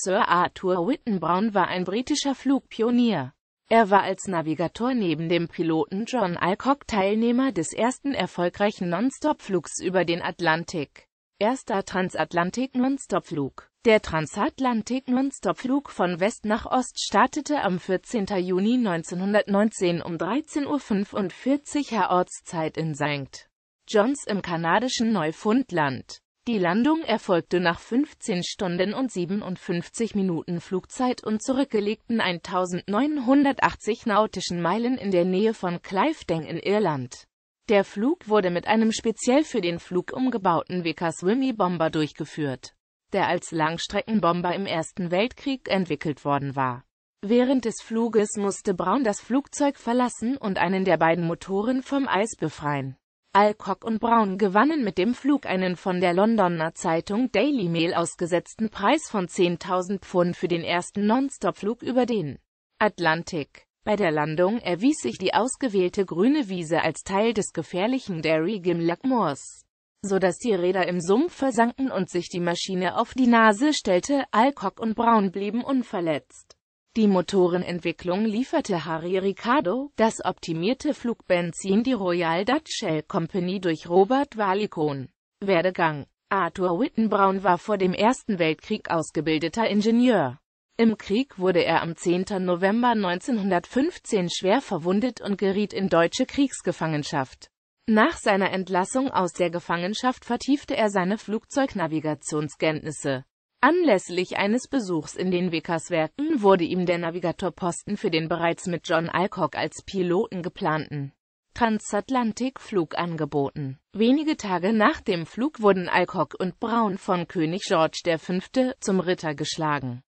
Sir Arthur Whittenbrown war ein britischer Flugpionier. Er war als Navigator neben dem Piloten John Alcock Teilnehmer des ersten erfolgreichen Non-Stop-Flugs über den Atlantik. Erster Transatlantik-Non-Stop-Flug Der Transatlantik-Non-Stop-Flug von West nach Ost startete am 14. Juni 1919 um 13.45 Uhr Ortszeit in St. John's im kanadischen Neufundland. Die Landung erfolgte nach 15 Stunden und 57 Minuten Flugzeit und zurückgelegten 1980 nautischen Meilen in der Nähe von Cliveden in Irland. Der Flug wurde mit einem speziell für den Flug umgebauten Vickers-Wimmy-Bomber durchgeführt, der als Langstreckenbomber im Ersten Weltkrieg entwickelt worden war. Während des Fluges musste Brown das Flugzeug verlassen und einen der beiden Motoren vom Eis befreien. Alcock und Brown gewannen mit dem Flug einen von der Londoner Zeitung Daily Mail ausgesetzten Preis von 10.000 Pfund für den ersten non stop flug über den Atlantik. Bei der Landung erwies sich die ausgewählte grüne Wiese als Teil des gefährlichen Derry Gimlack Moors, sodass die Räder im Sumpf versanken und sich die Maschine auf die Nase stellte, Alcock und Brown blieben unverletzt. Die Motorenentwicklung lieferte Harry Ricardo, das optimierte Flugbenzin die Royal Dutch Shell Company durch Robert Walikon. Werdegang Arthur Wittenbraun war vor dem Ersten Weltkrieg ausgebildeter Ingenieur. Im Krieg wurde er am 10. November 1915 schwer verwundet und geriet in deutsche Kriegsgefangenschaft. Nach seiner Entlassung aus der Gefangenschaft vertiefte er seine Flugzeugnavigationskenntnisse. Anlässlich eines Besuchs in den Vickerswerken wurde ihm der Navigatorposten für den bereits mit John Alcock als Piloten geplanten Transatlantikflug angeboten. Wenige Tage nach dem Flug wurden Alcock und Brown von König George V. zum Ritter geschlagen.